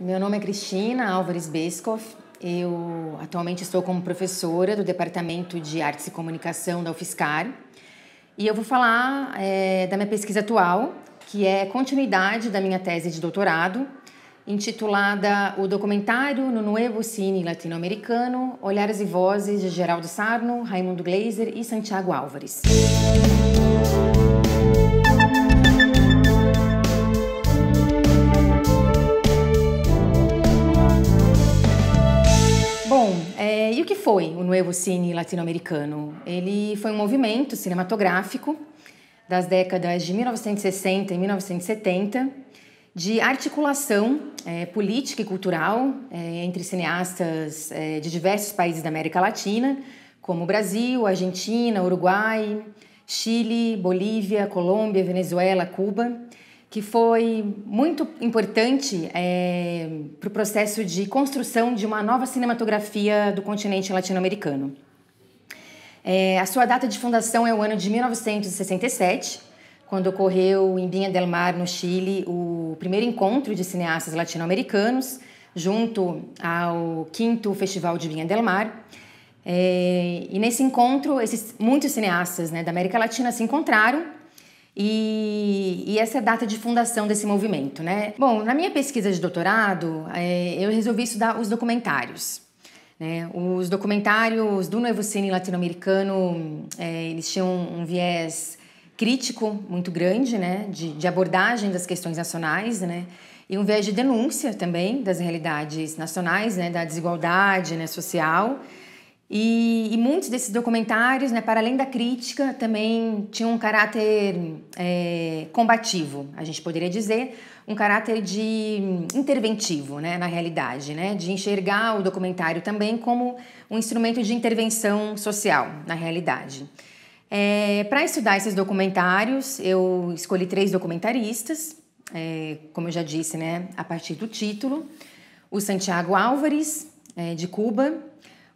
Meu nome é Cristina Álvares Beskoff. Eu atualmente estou como professora do Departamento de Artes e Comunicação da UFSCar. E eu vou falar é, da minha pesquisa atual, que é continuidade da minha tese de doutorado, intitulada O Documentário no Nuevo Cine Latino-Americano, Olhares e Vozes de Geraldo Sarno, Raimundo Glazer e Santiago Álvares. evo cine latino-americano. Ele foi um movimento cinematográfico das décadas de 1960 e 1970 de articulação é, política e cultural é, entre cineastas é, de diversos países da América Latina, como Brasil, Argentina, Uruguai, Chile, Bolívia, Colômbia, Venezuela, Cuba que foi muito importante é, para o processo de construção de uma nova cinematografia do continente latino-americano. É, a sua data de fundação é o ano de 1967, quando ocorreu em Vinha del Mar, no Chile, o primeiro encontro de cineastas latino-americanos, junto ao quinto Festival de Vinha del Mar. É, e nesse encontro, esses, muitos cineastas né, da América Latina se encontraram e, e, essa é a data de fundação desse movimento, né? Bom, na minha pesquisa de doutorado, é, eu resolvi estudar os documentários. Né? Os documentários do novo cine latino-americano, é, eles tinham um, viés crítico muito grande, né? De, de, abordagem das questões nacionais, né? E um viés de denúncia também das realidades nacionais, né? Da desigualdade né? social. E, e, muitos desses documentários, né, para além da crítica, também tinham um caráter é, combativo, a gente poderia dizer, um caráter de hum, interventivo, né, na realidade, né, de enxergar o documentário também como um instrumento de intervenção social, na realidade. É, para estudar esses documentários, eu escolhi três documentaristas, é, como eu já disse, né, a partir do título: o Santiago Álvares, é, de Cuba,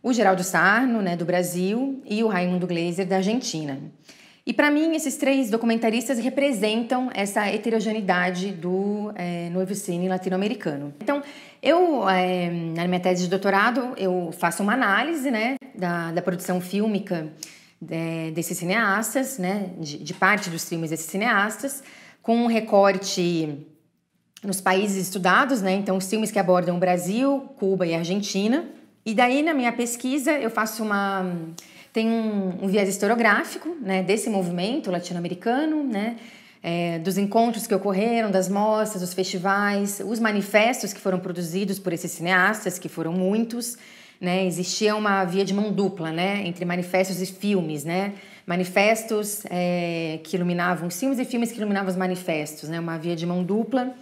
o Geraldo Sarno, né, do Brasil, e o Raimundo Gleiser, da Argentina. E para mim, esses três documentaristas representam essa heterogeneidade do é, novo cine latino-americano. Então, eu, é, na minha tese de doutorado, eu faço uma análise né, da, da produção fílmica de, desses cineastas, né, de, de parte dos filmes desses cineastas, com um recorte nos países estudados, né, então os filmes que abordam o Brasil, Cuba e Argentina, e daí, na minha pesquisa, eu faço uma. Tem um, um viés historiográfico né, desse movimento latino-americano, né, é, dos encontros que ocorreram, das mostras, dos festivais, os manifestos que foram produzidos por esses cineastas, que foram muitos. Né, existia uma via de mão dupla né, entre manifestos e filmes. Né, manifestos é, que iluminavam os filmes e filmes que iluminavam os manifestos, né, uma via de mão dupla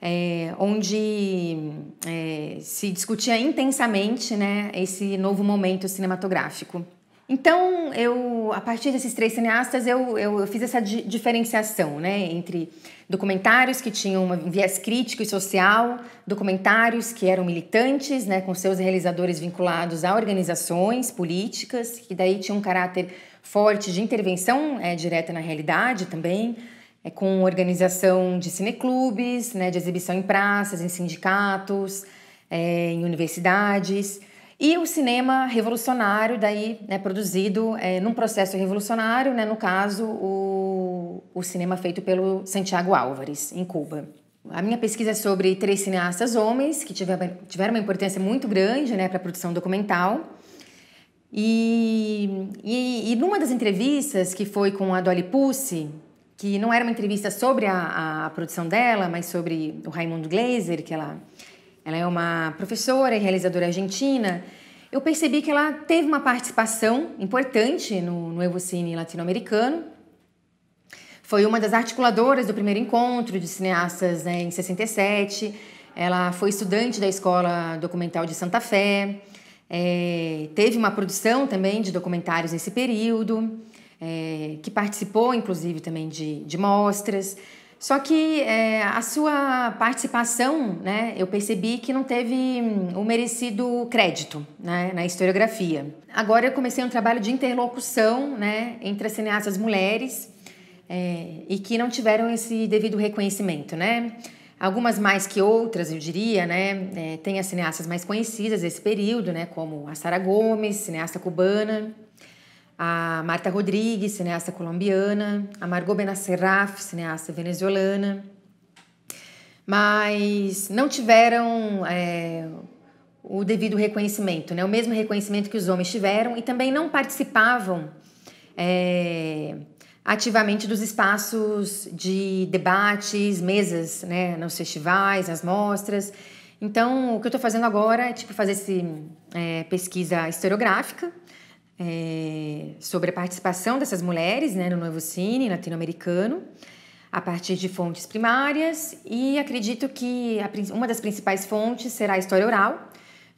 é, onde é, se discutia intensamente né, esse novo momento cinematográfico. Então, eu, a partir desses três cineastas, eu, eu, eu fiz essa di diferenciação né, entre documentários que tinham um viés crítico e social, documentários que eram militantes, né, com seus realizadores vinculados a organizações políticas, que daí tinham um caráter forte de intervenção é, direta na realidade também, é com organização de cineclubes, né, de exibição em praças, em sindicatos, é, em universidades. E o cinema revolucionário, daí né, produzido é, num processo revolucionário, né, no caso, o, o cinema feito pelo Santiago Álvares, em Cuba. A minha pesquisa é sobre três cineastas homens que tiveram, tiveram uma importância muito grande né, para a produção documental. E, e, e, numa das entrevistas que foi com a Dolly Pussy, que não era uma entrevista sobre a, a produção dela, mas sobre o Raimundo Glazer, que ela, ela é uma professora e realizadora argentina, eu percebi que ela teve uma participação importante no, no Evocine latino-americano. Foi uma das articuladoras do primeiro encontro de cineastas né, em 67. Ela foi estudante da Escola Documental de Santa Fé. É, teve uma produção também de documentários nesse período é, que participou, inclusive, também de, de mostras. Só que é, a sua participação, né, eu percebi que não teve hum, o merecido crédito né, na historiografia. Agora eu comecei um trabalho de interlocução né, entre as cineastas mulheres é, e que não tiveram esse devido reconhecimento. Né? Algumas mais que outras, eu diria, né? É, tem as cineastas mais conhecidas desse período, né? Como a Sara Gomes, cineasta cubana, a Marta Rodrigues, cineasta colombiana, a Margot Benacerraf, cineasta venezuelana, mas não tiveram é, o devido reconhecimento, né? o mesmo reconhecimento que os homens tiveram e também não participavam é, ativamente dos espaços de debates, mesas, né? nos festivais, nas mostras. Então, o que eu estou fazendo agora é tipo, fazer essa é, pesquisa historiográfica, é, sobre a participação dessas mulheres né, no novo cine latino-americano, a partir de fontes primárias, e acredito que a, uma das principais fontes será a história oral,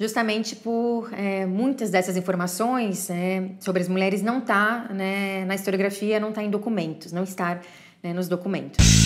justamente por é, muitas dessas informações né, sobre as mulheres não estar tá, né, na historiografia, não estar tá em documentos, não estar né, nos documentos.